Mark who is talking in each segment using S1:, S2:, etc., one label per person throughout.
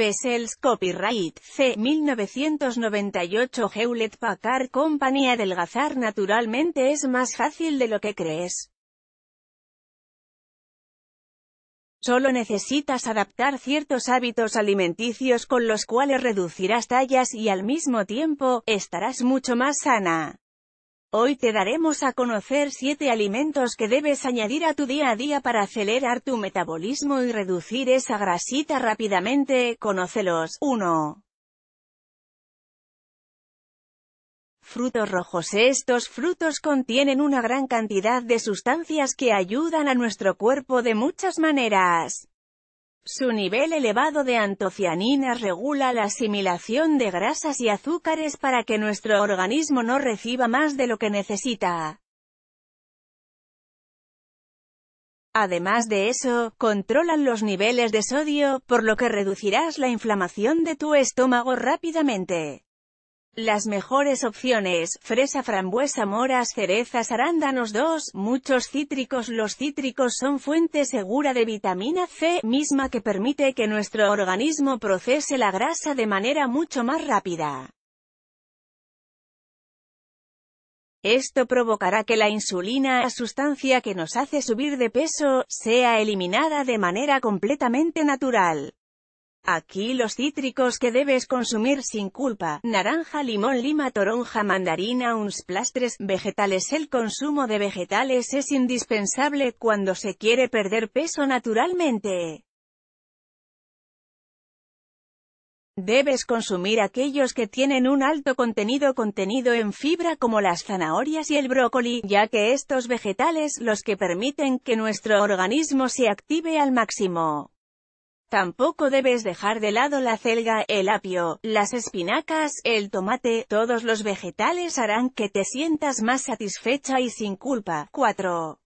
S1: Bessel's Copyright C. 1998 Hewlett Packard Company Adelgazar naturalmente es más fácil de lo que crees. Solo necesitas adaptar ciertos hábitos alimenticios con los cuales reducirás tallas y al mismo tiempo, estarás mucho más sana. Hoy te daremos a conocer 7 alimentos que debes añadir a tu día a día para acelerar tu metabolismo y reducir esa grasita rápidamente, conócelos. 1. Frutos rojos Estos frutos contienen una gran cantidad de sustancias que ayudan a nuestro cuerpo de muchas maneras. Su nivel elevado de antocianinas regula la asimilación de grasas y azúcares para que nuestro organismo no reciba más de lo que necesita. Además de eso, controlan los niveles de sodio, por lo que reducirás la inflamación de tu estómago rápidamente. Las mejores opciones, fresa, frambuesa, moras, cerezas, arándanos 2, muchos cítricos. Los cítricos son fuente segura de vitamina C, misma que permite que nuestro organismo procese la grasa de manera mucho más rápida. Esto provocará que la insulina, sustancia que nos hace subir de peso, sea eliminada de manera completamente natural. Aquí los cítricos que debes consumir sin culpa, naranja, limón, lima, toronja, mandarina, uns plastres, vegetales. El consumo de vegetales es indispensable cuando se quiere perder peso naturalmente. Debes consumir aquellos que tienen un alto contenido contenido en fibra como las zanahorias y el brócoli, ya que estos vegetales los que permiten que nuestro organismo se active al máximo. Tampoco debes dejar de lado la celga, el apio, las espinacas, el tomate, todos los vegetales harán que te sientas más satisfecha y sin culpa. 4.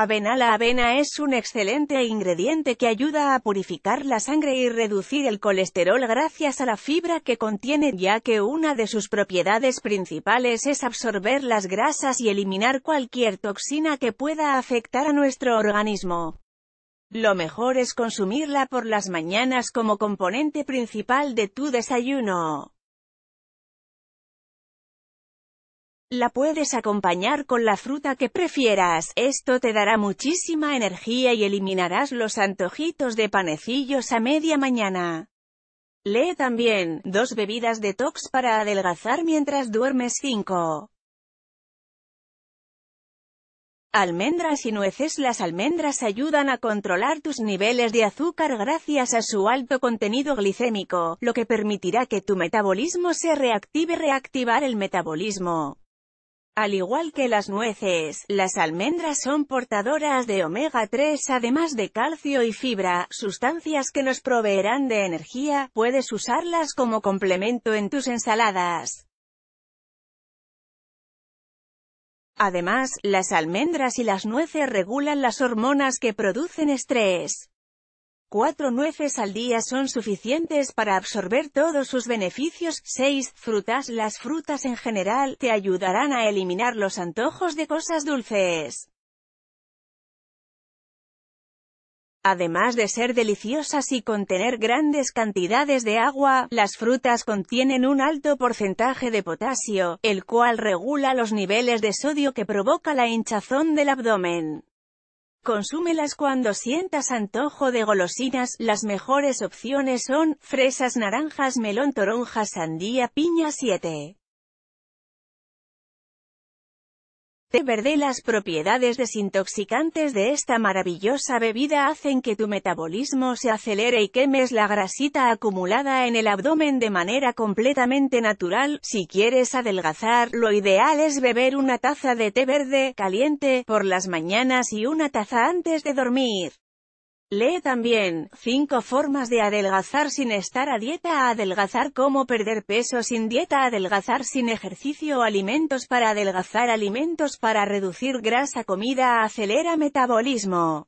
S1: Avena La avena es un excelente ingrediente que ayuda a purificar la sangre y reducir el colesterol gracias a la fibra que contiene, ya que una de sus propiedades principales es absorber las grasas y eliminar cualquier toxina que pueda afectar a nuestro organismo. Lo mejor es consumirla por las mañanas como componente principal de tu desayuno. La puedes acompañar con la fruta que prefieras, esto te dará muchísima energía y eliminarás los antojitos de panecillos a media mañana. Lee también, dos bebidas detox para adelgazar mientras duermes 5. Almendras y nueces Las almendras ayudan a controlar tus niveles de azúcar gracias a su alto contenido glicémico, lo que permitirá que tu metabolismo se reactive reactivar el metabolismo. Al igual que las nueces, las almendras son portadoras de omega-3 además de calcio y fibra, sustancias que nos proveerán de energía, puedes usarlas como complemento en tus ensaladas. Además, las almendras y las nueces regulan las hormonas que producen estrés. Cuatro nueces al día son suficientes para absorber todos sus beneficios. 6. Frutas. Las frutas en general te ayudarán a eliminar los antojos de cosas dulces. Además de ser deliciosas y contener grandes cantidades de agua, las frutas contienen un alto porcentaje de potasio, el cual regula los niveles de sodio que provoca la hinchazón del abdomen. Consúmelas cuando sientas antojo de golosinas, las mejores opciones son, fresas naranjas melón toronja sandía piña 7. Té verde Las propiedades desintoxicantes de esta maravillosa bebida hacen que tu metabolismo se acelere y quemes la grasita acumulada en el abdomen de manera completamente natural. Si quieres adelgazar, lo ideal es beber una taza de té verde, caliente, por las mañanas y una taza antes de dormir. Lee también, 5 formas de adelgazar sin estar a dieta adelgazar cómo perder peso sin dieta adelgazar sin ejercicio alimentos para adelgazar alimentos para reducir grasa comida acelera metabolismo